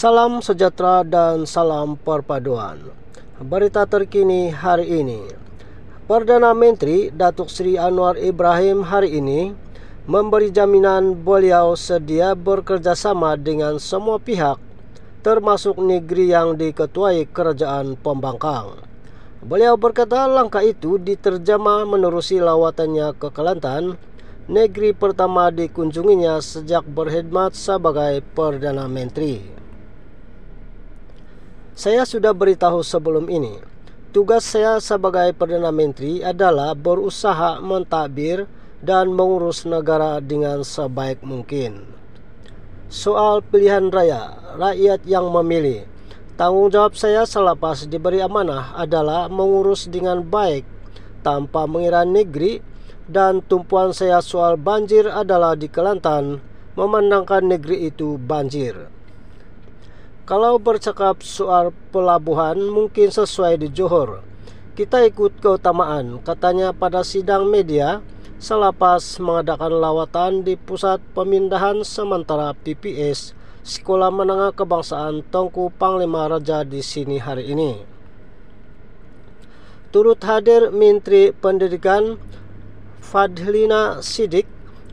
Salam sejahtera dan salam perpaduan. Berita terkini hari ini. Perdana Menteri Datuk Seri Anwar Ibrahim hari ini memberi jaminan beliau sedia bekerjasama dengan semua pihak termasuk negeri yang diketuai kerajaan pembangkang. Beliau berkata langkah itu diterjemah menerusi lawatannya ke Kelantan, negeri pertama dikunjunginya sejak berkhidmat sebagai Perdana Menteri. Saya sudah beritahu sebelum ini, tugas saya sebagai Perdana Menteri adalah berusaha mentadbir dan mengurus negara dengan sebaik mungkin. Soal pilihan raya, rakyat yang memilih. Tanggung jawab saya selepas diberi amanah adalah mengurus dengan baik tanpa mengira negeri dan tumpuan saya soal banjir adalah di Kelantan memandangkan negeri itu banjir. Kalau bercakap soal pelabuhan mungkin sesuai di Johor. Kita ikut keutamaan, katanya pada sidang media, Selapas mengadakan lawatan di pusat pemindahan sementara PPS Sekolah Menengah Kebangsaan Tongku Panglima Raja di sini hari ini. Turut hadir Menteri Pendidikan Fadlina Sidik,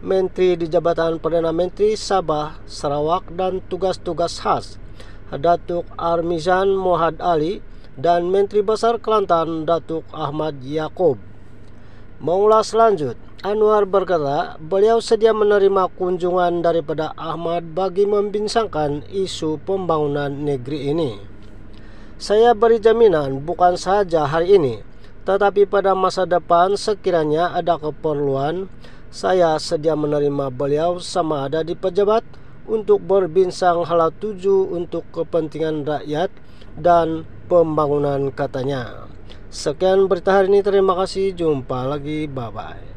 Menteri di Jabatan Perdana Menteri Sabah, Sarawak, dan tugas-tugas khas Datuk Armizan Mohad Ali dan Menteri Besar Kelantan Datuk Ahmad Yaakob. Mengulas lanjut, Anwar berkata beliau sedia menerima kunjungan daripada Ahmad bagi membincangkan isu pembangunan negeri ini. Saya beri jaminan bukan saja hari ini, tetapi pada masa depan sekiranya ada keperluan, saya sedia menerima beliau sama ada di pejabat untuk berbincang hal tuju untuk kepentingan rakyat dan pembangunan katanya. Sekian berita hari ini, terima kasih, jumpa lagi, bye-bye.